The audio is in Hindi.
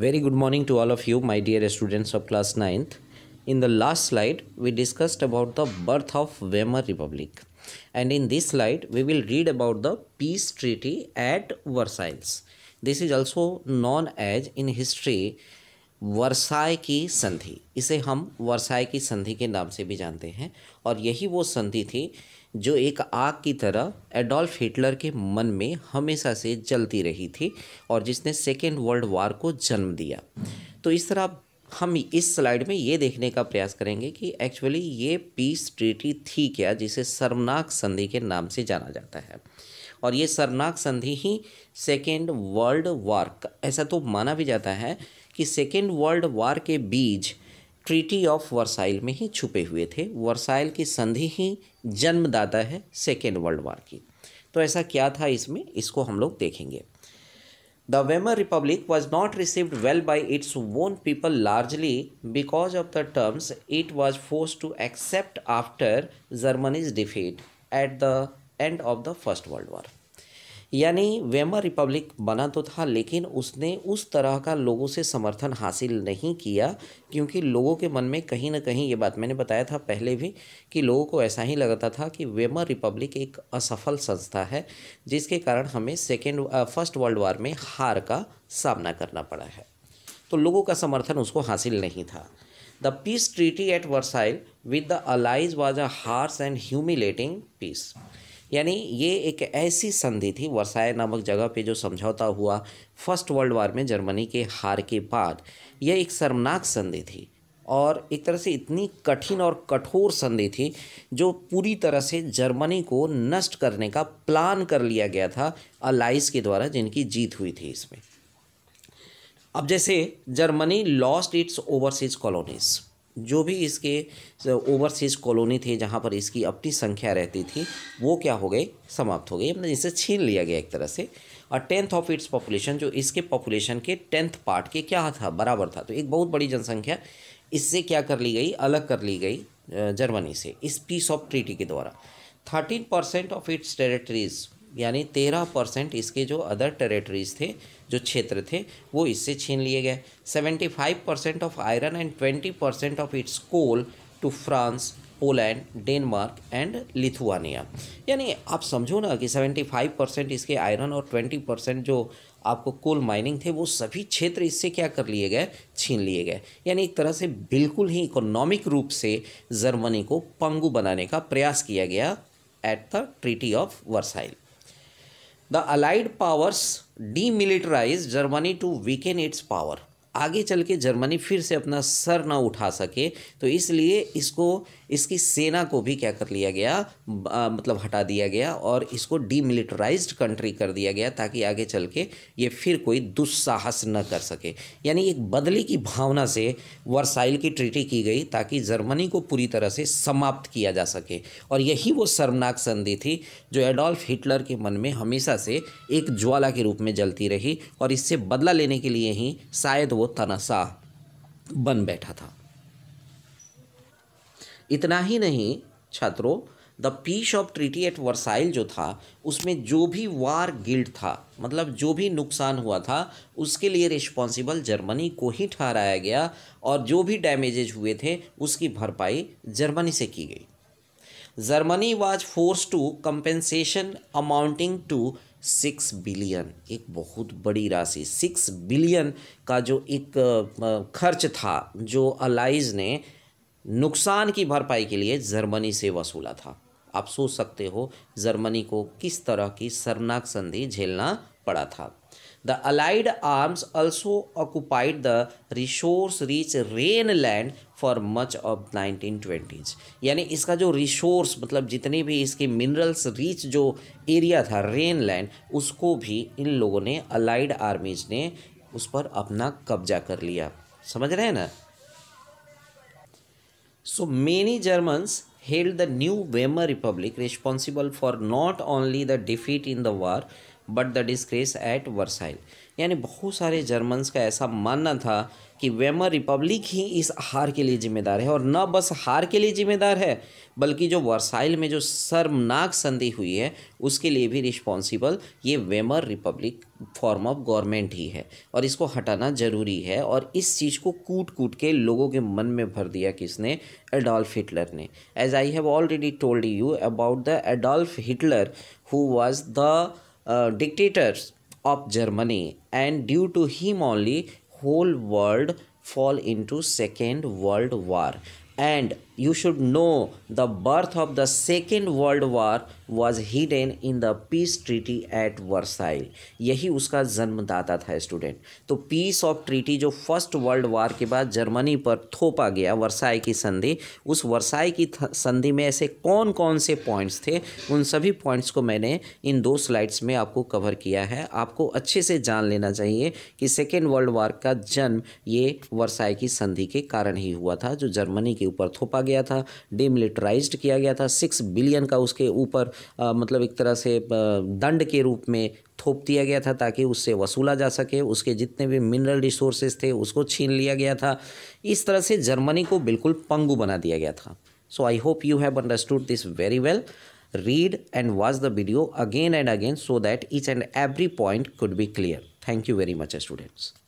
Very good morning to all of you, my dear students of class 9th. In the last slide, we discussed about the birth of Weimar Republic. And in this slide, we will read about the peace treaty at Versailles. This is also known as in history Versailles की संधि इसे हम वर्साय की संधि के नाम से भी जानते हैं और यही वो संधि थी जो एक आग की तरह एडोल्फ हिटलर के मन में हमेशा से जलती रही थी और जिसने सेकेंड वर्ल्ड वार को जन्म दिया तो इस तरह हम इस स्लाइड में ये देखने का प्रयास करेंगे कि एक्चुअली ये पीस ट्रीटी थी क्या जिसे शर्मनाक संधि के नाम से जाना जाता है और ये शर्मनाक संधि ही सेकेंड वर्ल्ड वार ऐसा तो माना भी जाता है कि सेकेंड वर्ल्ड वार के बीच ट्रीटी ऑफ वर्साइल में ही छुपे हुए थे वर्साइल की संधि ही जन्मदाता है सेकेंड वर्ल्ड वॉर की तो ऐसा क्या था इसमें इसको हम लोग देखेंगे the Weimar Republic was not received well by its own people largely because of the terms it was forced to accept after Germany's defeat at the end of the first world war यानी वेमर रिपब्लिक बना तो था लेकिन उसने उस तरह का लोगों से समर्थन हासिल नहीं किया क्योंकि लोगों के मन में कहीं ना कहीं ये बात मैंने बताया था पहले भी कि लोगों को ऐसा ही लगता था कि वेमर रिपब्लिक एक असफल संस्था है जिसके कारण हमें सेकेंड फर्स्ट वर्ल्ड वार में हार का सामना करना पड़ा है तो लोगों का समर्थन उसको हासिल नहीं था the peace treaty at Versailles with the allies was a harsh and humiliating peace यानी ये एक ऐसी संधि थी वर्साय नामक जगह पे जो समझौता हुआ फर्स्ट वर्ल्ड वार में जर्मनी के हार के बाद यह एक शर्मनाक संधि थी और एक तरह से इतनी कठिन और कठोर संधि थी जो पूरी तरह से जर्मनी को नष्ट करने का प्लान कर लिया गया था अलाइस के द्वारा जिनकी जीत हुई थी इसमें अब जैसे Germany lost its overseas colonies जो भी इसके ओवरसीज कॉलोनी थे जहाँ पर इसकी अपनी संख्या रहती थी वो क्या हो गई समाप्त हो गई जिससे मतलब इसे छीन लिया गया एक तरह से और टेंथ ऑफ इट्स पॉपुलेशन जो इसके पॉपुलेशन के टेंथ पार्ट के क्या था बराबर था तो एक बहुत बड़ी जनसंख्या इससे क्या कर ली गई अलग कर ली गई जर्मनी से इस पीस ऑफ ट्रीटी के द्वारा thirteen percent of its territories यानी तेरह परसेंट इसके जो अदर टेरेटरीज थे जो क्षेत्र थे वो इससे छीन लिए गए seventy five percent of iron and twenty percent of its coal to France Poland Denmark and Lithuania यानी आप समझो ना कि सेवेंटी फाइव परसेंट इसके आयरन और ट्वेंटी परसेंट जो आपको कोल माइनिंग थे वो सभी क्षेत्र इससे क्या कर लिए गए छीन लिए गए यानी एक तरह से बिल्कुल ही इकोनॉमिक रूप से जर्मनी को पंगू बनाने का प्रयास किया गया at the treaty of Versailles the allied powers demilitarise Germany to weaken its power आगे चल के जर्मनी फिर से अपना सर ना उठा सके तो इसलिए इसको इसकी सेना को भी क्या कर लिया गया आ, मतलब हटा दिया गया और इसको डीमिलिटराइज कंट्री कर दिया गया ताकि आगे चल के ये फिर कोई दुस्साहस न कर सके यानी एक बदले की भावना से वर्साइल की ट्रीटी की गई ताकि जर्मनी को पूरी तरह से समाप्त किया जा सके और यही वो शर्मनाक संधि थी जो एडोल्फ हिटलर के मन में हमेशा से एक ज्वाला के रूप में जलती रही और इससे बदला लेने के लिए ही शायद वो तनासा बन बैठा था इतना ही नहीं छात्रों the peace of treaty at Versailles जो था उसमें जो भी वार गिल्ड था मतलब जो भी नुकसान हुआ था उसके लिए रिस्पॉन्सिबल जर्मनी को ही ठहराया गया और जो भी डैमेजेज हुए थे उसकी भरपाई जर्मनी से की गई Germany was forced to compensation amounting to six billion एक बहुत बड़ी राशि सिक्स बिलियन का जो एक खर्च था जो अलाइज ने नुकसान की भरपाई के लिए जर्मनी से वसूला था आप सोच सकते हो जर्मनी को किस तरह की शरनाक संधि झेलना पड़ा था the allied arms also occupied the resource rich Rhineland for much of nineteen twenties यानी इसका जो रिसोर्स मतलब जितने भी इसके मिनरल्स रिच जो एरिया था रेन लैंड उसको भी इन लोगों ने अलाइड आर्मीज ने उस पर अपना कब्जा कर लिया समझ रहे हैं ना So many Germans hailed the new Weimar Republic responsible for not only the defeat in the war but the disgrace at Versailles यानी बहुत सारे जर्मन्स का ऐसा मानना था कि वेमर रिपब्लिक ही इस हार के लिए जिम्मेदार है और न बस हार के लिए जिम्मेदार है बल्कि जो वर्साइल में जो शर्मनाक संधि हुई है उसके लिए भी रिस्पॉन्सिबल ये Weimar Republic form of government ही है और इसको हटाना ज़रूरी है और इस चीज़ को कूट कूट के लोगों के मन में भर दिया किसने एडोल्फ हिटलर ने as I have already told you about the Adolf Hitler who was the Uh, dictators of Germany and due to him only whole world fall into second world war and you should know the birth of the second world war was hidden in the peace treaty at Versailles यही उसका जन्मदाता था स्टूडेंट तो पीस ऑफ ट्रीटी जो फर्स्ट वर्ल्ड वार के बाद जर्मनी पर थोपा गया वर्साई की संधि उस वर्साई की संधि में ऐसे कौन कौन से पॉइंट्स थे उन सभी पॉइंट्स को मैंने इन दो स्लाइड्स में आपको कवर किया है आपको अच्छे से जान लेना चाहिए कि सेकेंड वर्ल्ड वार का जन्म ये वर्साई की संधि के कारण ही हुआ था जो जर्मनी के ऊपर थोपा गया था डिमिलिटराइज किया गया था सिक्स बिलियन का उसके ऊपर मतलब एक तरह से दंड के रूप में थोप दिया गया था ताकि उससे वसूला जा सके उसके जितने भी मिनरल रिसोर्सेज थे उसको छीन लिया गया था इस तरह से जर्मनी को बिल्कुल पंगू बना दिया गया था so I hope you have understood this very well read and watch the video again and again so that each and every point could be clear thank you very much students